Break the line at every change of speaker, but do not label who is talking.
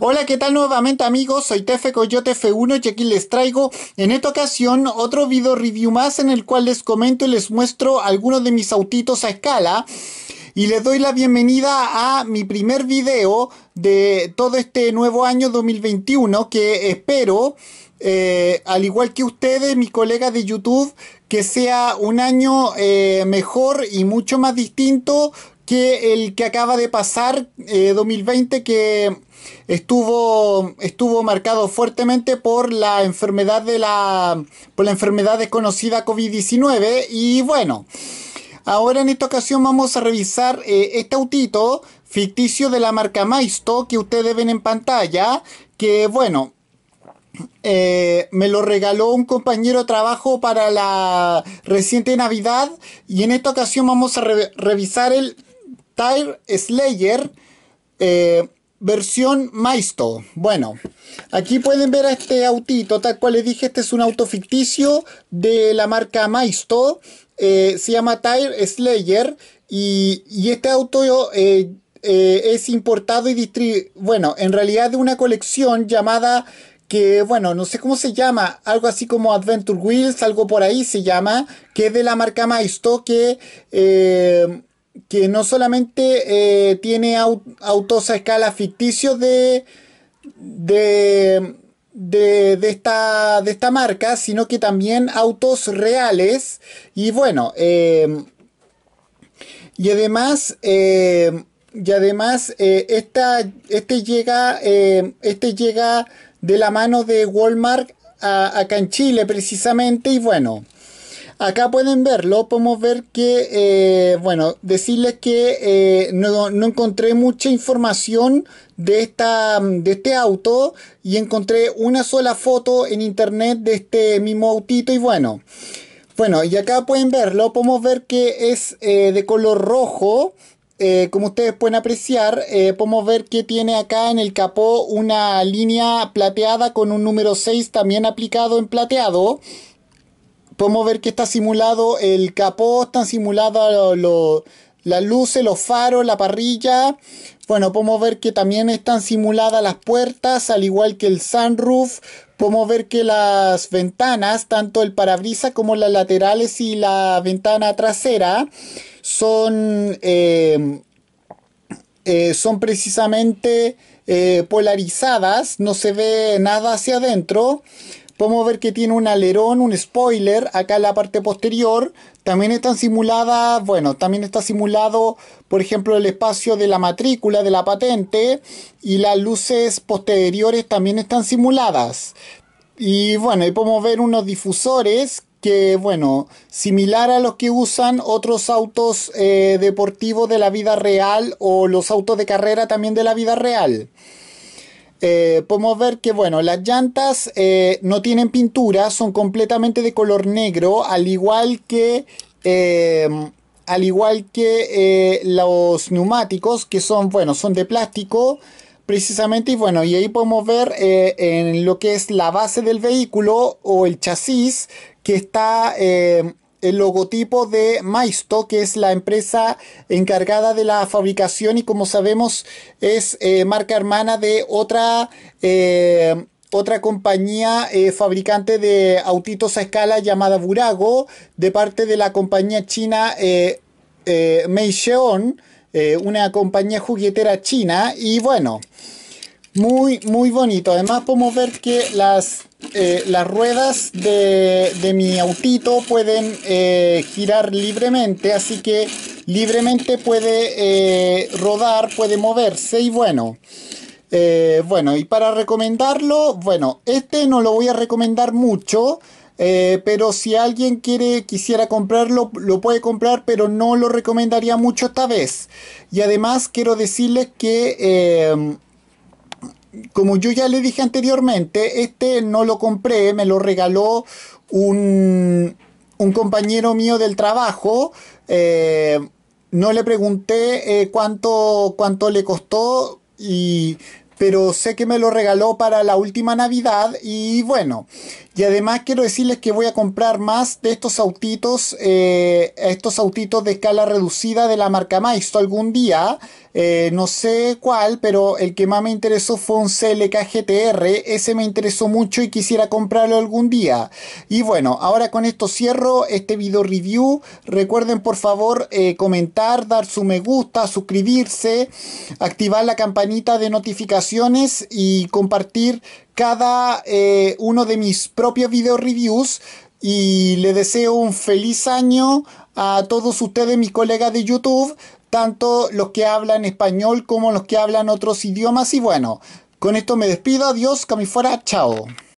Hola, ¿qué tal nuevamente amigos? Soy Tefe Coyote F1 y aquí les traigo en esta ocasión otro video review más en el cual les comento y les muestro algunos de mis autitos a escala y les doy la bienvenida a mi primer video de todo este nuevo año 2021 que espero, eh, al igual que ustedes, mi colegas de YouTube, que sea un año eh, mejor y mucho más distinto que el que acaba de pasar, 2020, eh, que estuvo, estuvo marcado fuertemente por la enfermedad de la, por la enfermedad desconocida COVID-19. Y bueno, ahora en esta ocasión vamos a revisar eh, este autito ficticio de la marca Maisto que ustedes ven en pantalla, que bueno, eh, me lo regaló un compañero de trabajo para la reciente Navidad y en esta ocasión vamos a revisar el Tire Slayer eh, versión Maisto. Bueno, aquí pueden ver a este autito, tal cual les dije, este es un auto ficticio de la marca Maisto. Eh, se llama Tire Slayer y, este auto eh, es importado y distribuido, bueno, en realidad de una colección llamada que bueno, no sé cómo se llama, algo así como Adventure Wheels, algo por ahí se llama, que es de la marca Maisto, que que no solamente eh, tiene autos a escala ficticios de, de, esta, de esta marca, sino que también autos reales. Y bueno, em, y además, em, y además eh, esta, este, llega, em, este llega de la mano de Walmart a, acá en Chile precisamente. Y bueno. Acá pueden verlo, podemos ver que, eh, bueno, decirles que eh, no, encontré mucha información de, esta, de este auto y encontré una sola foto en internet de este mismo autito y bueno. Bueno, y acá pueden verlo, podemos ver que es eh, de color rojo, como ustedes pueden apreciar, podemos ver que tiene acá en el capó una línea plateada con un número 6 también aplicado en plateado podemos ver que está simulado el capó, están simuladas las luces, los faros, la parrilla. Bueno, podemos ver que también están simuladas las puertas, al igual que el sunroof. Podemos ver que las ventanas, tanto el parabrisas como las laterales y la ventana trasera, son, eh, eh, son precisamente eh, polarizadas, no se ve nada hacia adentro podemos ver que tiene un alerón, un spoiler, acá en la parte posterior. También están simuladas, bueno, también está simulado, por ejemplo, el espacio de la matrícula, de la patente, y las luces posteriores también están simuladas. Y bueno, ahí podemos ver unos difusores que, bueno, similar a los que usan otros autos eh, deportivos de la vida real o los autos de carrera también de la vida real. Eh, podemos ver que bueno, las llantas eh, no tienen pintura, son completamente de color negro, al igual que, em, al igual que eh, los neumáticos que son, bueno, son de plástico precisamente y bueno, y ahí podemos ver en lo que es la base del vehículo o el chasis que está em, el logotipo de Maisto, que es la empresa encargada de la fabricación y como sabemos es eh, marca hermana de otra, eh, otra compañía eh, fabricante de autitos a escala llamada Burago, de parte de la compañía china Meixion, una compañía juguetera china. Y bueno, muy, muy bonito. Además podemos ver que las, eh, las ruedas de, mi autito pueden eh, girar libremente, así que libremente puede eh, rodar, puede moverse y bueno. bueno, y para recomendarlo, bueno, este no lo voy a recomendar mucho, pero si alguien quiere, quisiera comprarlo, lo puede comprar, pero no lo recomendaría mucho esta vez. Y además quiero decirles que como yo ya le dije anteriormente, este no lo compré, me lo regaló un, compañero mío del trabajo. Eh, no le pregunté eh, cuánto, cuánto le costó, y, pero sé que me lo regaló para la última Navidad y bueno, y además quiero decirles que voy a comprar más de estos autitos, eh, estos autitos de escala reducida de la marca Maisto algún día. Eh, no sé cuál, pero el que más me interesó fue un CLK GTR. Ese me interesó mucho y quisiera comprarlo algún día. Y bueno, ahora con esto cierro este video review. Recuerden por favor eh, comentar, dar su me gusta, suscribirse, activar la campanita de notificaciones y compartir cada uno de mis propios video reviews y le deseo un feliz año a todos ustedes, mis colegas de YouTube, tanto los que hablan español como los que hablan otros idiomas y bueno, con esto me despido, adiós, que fuera, chao.